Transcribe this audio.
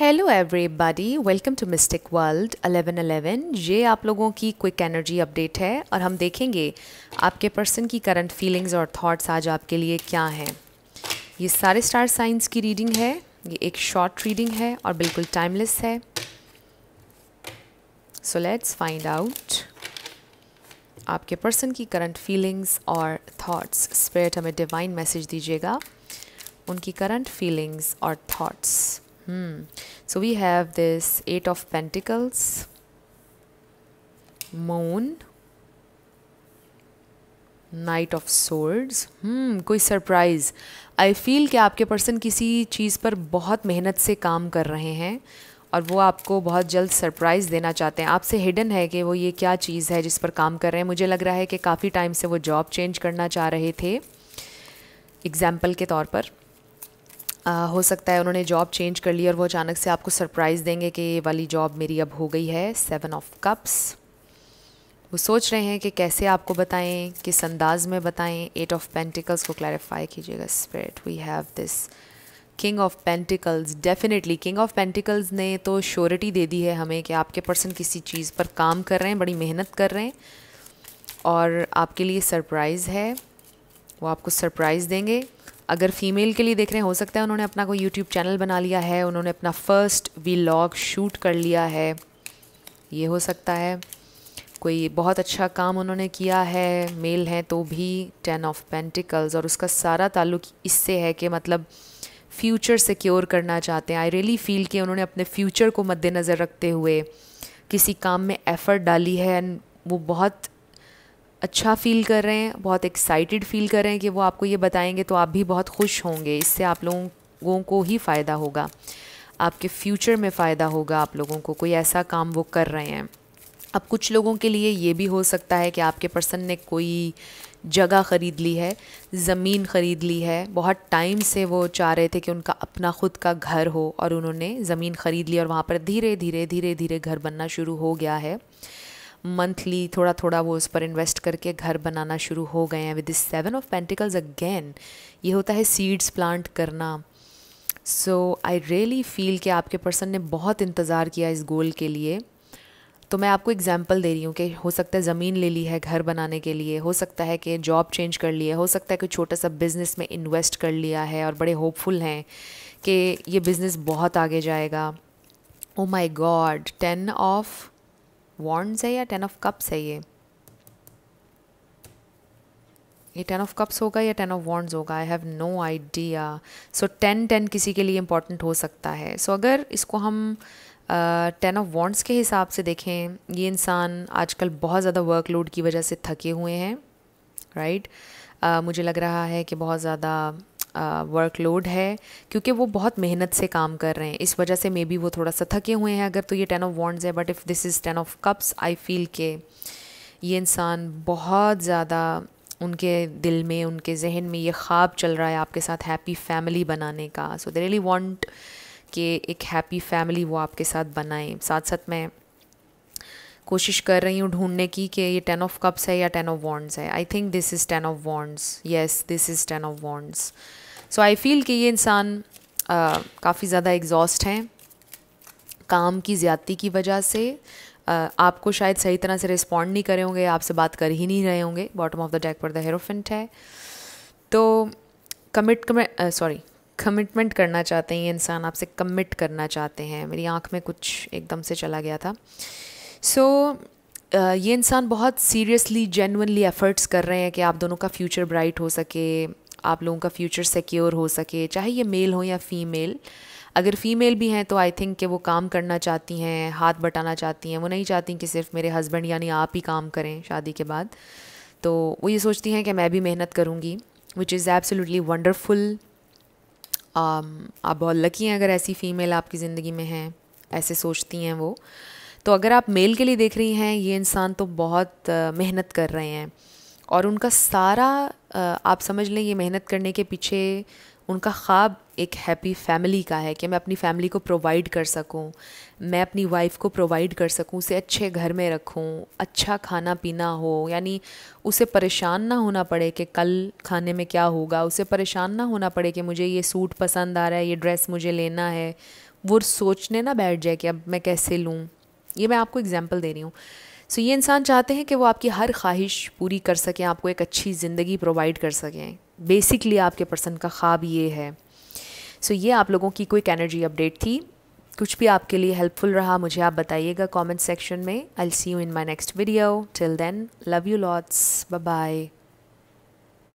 Hello everybody welcome to mystic world 1111 ये आप लोगों की क्विक एनर्जी अपडेट है और हम देखेंगे आपके पर्सन की करंट फीलिंग्स और थॉट्स आज आपके लिए क्या हैं ये सारे स्टार साइंस की रीडिंग है ये एक शॉर्ट रीडिंग है और बिल्कुल टाइमलेस है सो लेट्स फाइंड आउट आपके पर्सन की करंट फीलिंग्स और थाट्स स्पेट हमें डिवाइन मैसेज दीजिएगा उनकी करंट फीलिंग्स और thoughts Hmm. So we have this Eight of Pentacles, Moon, knight of Hmm. कोई सरप्राइज़ आई फील कि आपके पर्सन किसी चीज़ पर बहुत मेहनत से काम कर रहे हैं और वो आपको बहुत जल्द सरप्राइज़ देना चाहते हैं आपसे हिडन है कि वो ये क्या चीज़ है जिस पर काम कर रहे हैं मुझे लग रहा है कि काफ़ी टाइम से वो जॉब चेंज करना चाह रहे थे एग्ज़ाम्पल के तौर पर आ, हो सकता है उन्होंने जॉब चेंज कर ली और वो अचानक से आपको सरप्राइज़ देंगे कि ये वाली जॉब मेरी अब हो गई है सेवन ऑफ कप्स वो सोच रहे हैं कि कैसे आपको बताएं किस अंदाज में बताएं एट ऑफ पेंटिकल्स को क्लैरिफाई कीजिएगा spirit we have this king of pentacles definitely king of pentacles ने तो श्योरिटी दे दी है हमें कि आपके पर्सन किसी चीज़ पर काम कर रहे हैं बड़ी मेहनत कर रहे हैं और आपके लिए सरप्राइज़ है वो आपको सरप्राइज़ देंगे अगर फीमेल के लिए देख रहे हैं हो सकता है उन्होंने अपना कोई यूट्यूब चैनल बना लिया है उन्होंने अपना फ़र्स्ट वीलॉग शूट कर लिया है ये हो सकता है कोई बहुत अच्छा काम उन्होंने किया है मेल हैं तो भी टेन ऑफ पेंटिकल्स और उसका सारा ताल्लुक इससे है कि मतलब फ्यूचर सिक्योर करना चाहते हैं आई रियली फील कि उन्होंने अपने फ्यूचर को मद्देनज़र रखते हुए किसी काम में एफ़र्ट डाली है एंड वो बहुत अच्छा फील कर रहे हैं बहुत एक्साइटेड फील कर रहे हैं कि वो आपको ये बताएंगे तो आप भी बहुत खुश होंगे इससे आप लोगों को ही फ़ायदा होगा आपके फ्यूचर में फ़ायदा होगा आप लोगों को कोई ऐसा काम वो कर रहे हैं अब कुछ लोगों के लिए ये भी हो सकता है कि आपके पर्सन ने कोई जगह ख़रीद ली है ज़मीन ख़रीद ली है बहुत टाइम से वो चाह रहे थे कि उनका अपना ख़ुद का घर हो और उन्होंने ज़मीन ख़रीद ली और वहाँ पर धीरे धीरे धीरे धीरे घर बनना शुरू हो गया है मंथली थोड़ा थोड़ा वो उस पर इन्वेस्ट करके घर बनाना शुरू हो गए हैं with this seven of pentacles again ये होता है सीड्स प्लांट करना सो आई रियली फील कि आपके पर्सन ने बहुत इंतज़ार किया इस गोल के लिए तो मैं आपको एग्जाम्पल दे रही हूँ कि हो सकता है ज़मीन ले ली है घर बनाने के लिए हो सकता है कि जॉब चेंज कर लिए है हो सकता है कि छोटा सा बिज़नेस में इन्वेस्ट कर लिया है और बड़े होपफुल हैं कि ये बिज़नेस बहुत आगे जाएगा oh my god ten of wands है या टेन ऑफ कप्स है ये ये टेन ऑफ कप्स होगा या टेन ऑफ वॉन्ड्स होगा I have no idea so ten ten किसी के लिए इंपॉर्टेंट हो सकता है सो so, अगर इसको हम टेन ऑफ वॉन्ड्स के हिसाब से देखें ये इंसान आजकल बहुत ज़्यादा वर्कलोड की वजह से थके हुए हैं राइट right? uh, मुझे लग रहा है कि बहुत ज़्यादा वर्कलोड है क्योंकि वो बहुत मेहनत से काम कर रहे हैं इस वजह से मे बी वो थोड़ा सा थके हुए हैं अगर तो ये टेन ऑफ वॉन्ड्स है but if this is ten of cups I feel के ये इंसान बहुत ज़्यादा उनके दिल में उनके जहन में ये ख्वाब चल रहा है आपके साथ हैप्पी फैमिली बनाने का सो दे रियली वॉन्ट कि एक हैप्पी फैमिली वो आपके साथ बनाएं साथ साथ मैं कोशिश कर रही हूँ ढूंढने की कि ये टेन ऑफ कप्स है या टेन ऑफ वॉन्ड्स है I think this is ten of wands yes this is ten of wands so I feel कि ये इंसान काफ़ी ज़्यादा एग्जॉस्ट हैं काम की ज़्यादती की वजह से आपको शायद सही तरह से रिस्पॉन्ड नहीं करे होंगे आपसे बात कर ही नहीं रहे होंगे बॉटम ऑफ द डेक पर द हेरोफेंट है तो कमिट सॉरी कमिटमेंट करना चाहते हैं ये इंसान आपसे कमिट करना चाहते हैं मेरी आँख में कुछ एकदम से चला गया था सो so, uh, ये इंसान बहुत सीरियसली जेनवनली एफ़र्ट्स कर रहे हैं कि आप दोनों का फ्यूचर ब्राइट हो सके आप लोगों का फ्यूचर सिक्योर हो सके चाहे ये मेल हो या फीमेल अगर फीमेल भी हैं तो आई थिंक कि वो काम करना चाहती हैं हाथ बटाना चाहती हैं वो नहीं चाहती कि सिर्फ मेरे हस्बैंड यानी आप ही काम करें शादी के बाद तो वो ये सोचती हैं कि मैं भी मेहनत करूँगी विच इज़ एब्सोल्युटली वंडरफुल आप बहुत लकी हैं अगर ऐसी फ़ीमेल आपकी ज़िंदगी में हैं ऐसे सोचती हैं वो तो अगर आप मेल के लिए देख रही हैं ये इंसान तो बहुत मेहनत कर रहे हैं और उनका सारा आप समझ लें ये मेहनत करने के पीछे उनका ख्वाब एक हैप्पी फैमिली का है कि मैं अपनी फैमिली को प्रोवाइड कर सकूं मैं अपनी वाइफ को प्रोवाइड कर सकूं उसे अच्छे घर में रखूं अच्छा खाना पीना हो यानी उसे परेशान ना होना पड़े कि कल खाने में क्या होगा उसे परेशान ना होना पड़े कि मुझे ये सूट पसंद आ रहा है ये ड्रेस मुझे लेना है वो सोचने ना बैठ जाए कि अब मैं कैसे लूँ ये मैं आपको एग्जाम्पल दे रही हूँ सो so, ये इंसान चाहते हैं कि वो आपकी हर ख्वाहिश पूरी कर सकें आपको एक अच्छी ज़िंदगी प्रोवाइड कर सकें बेसिकली आपके पर्सन का ख्वाब ये है सो so, ये आप लोगों की कोई एनर्जी अपडेट थी कुछ भी आपके लिए हेल्पफुल रहा मुझे आप बताइएगा कमेंट सेक्शन में I see you in my next video till then love you lots bye bye